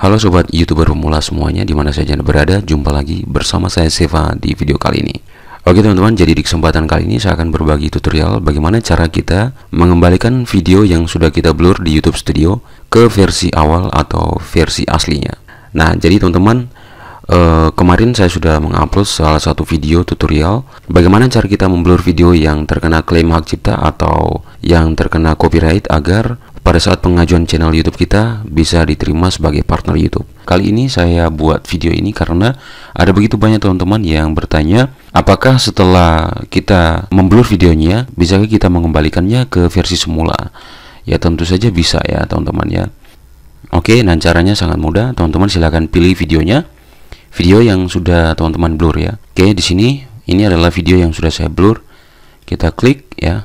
Halo sobat youtuber pemula semuanya dimana saja anda berada jumpa lagi bersama saya Seva di video kali ini Oke teman-teman jadi di kesempatan kali ini saya akan berbagi tutorial bagaimana cara kita mengembalikan video yang sudah kita blur di YouTube Studio ke versi awal atau versi aslinya Nah jadi teman-teman eh, kemarin saya sudah mengupload salah satu video tutorial bagaimana cara kita memblur video yang terkena klaim hak cipta atau yang terkena copyright agar pada saat pengajuan channel YouTube kita bisa diterima sebagai partner YouTube. Kali ini saya buat video ini karena ada begitu banyak teman-teman yang bertanya apakah setelah kita memblur videonya bisa kita mengembalikannya ke versi semula? Ya tentu saja bisa ya teman-teman ya. Oke, dan caranya sangat mudah. Teman-teman silahkan pilih videonya. Video yang sudah teman-teman blur ya. Oke, di sini ini adalah video yang sudah saya blur. Kita klik ya.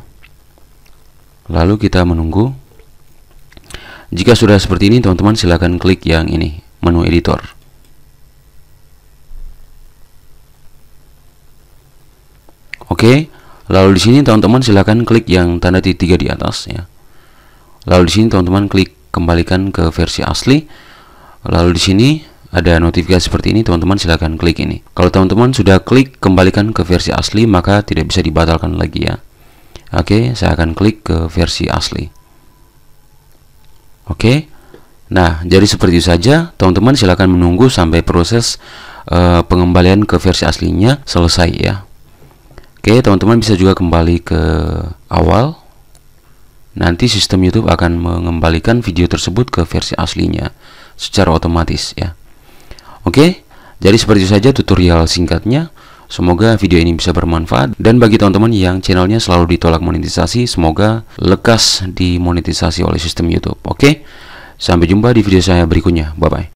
Lalu kita menunggu jika sudah seperti ini, teman-teman silahkan klik yang ini, menu editor. Oke, lalu di sini teman-teman silahkan klik yang tanda titik tiga di atas ya. Lalu di sini teman-teman klik kembalikan ke versi asli. Lalu di sini ada notifikasi seperti ini, teman-teman silahkan klik ini. Kalau teman-teman sudah klik kembalikan ke versi asli, maka tidak bisa dibatalkan lagi ya. Oke, saya akan klik ke versi asli. Oke. Okay? Nah, jadi seperti itu saja. Teman-teman silahkan menunggu sampai proses uh, pengembalian ke versi aslinya selesai ya. Oke, teman-teman bisa juga kembali ke awal. Nanti sistem YouTube akan mengembalikan video tersebut ke versi aslinya secara otomatis ya. Oke, jadi seperti itu saja tutorial singkatnya. Semoga video ini bisa bermanfaat dan bagi teman-teman yang channelnya selalu ditolak monetisasi, semoga lekas dimonetisasi oleh sistem YouTube. Oke, sampai jumpa di video saya berikutnya. Bye bye.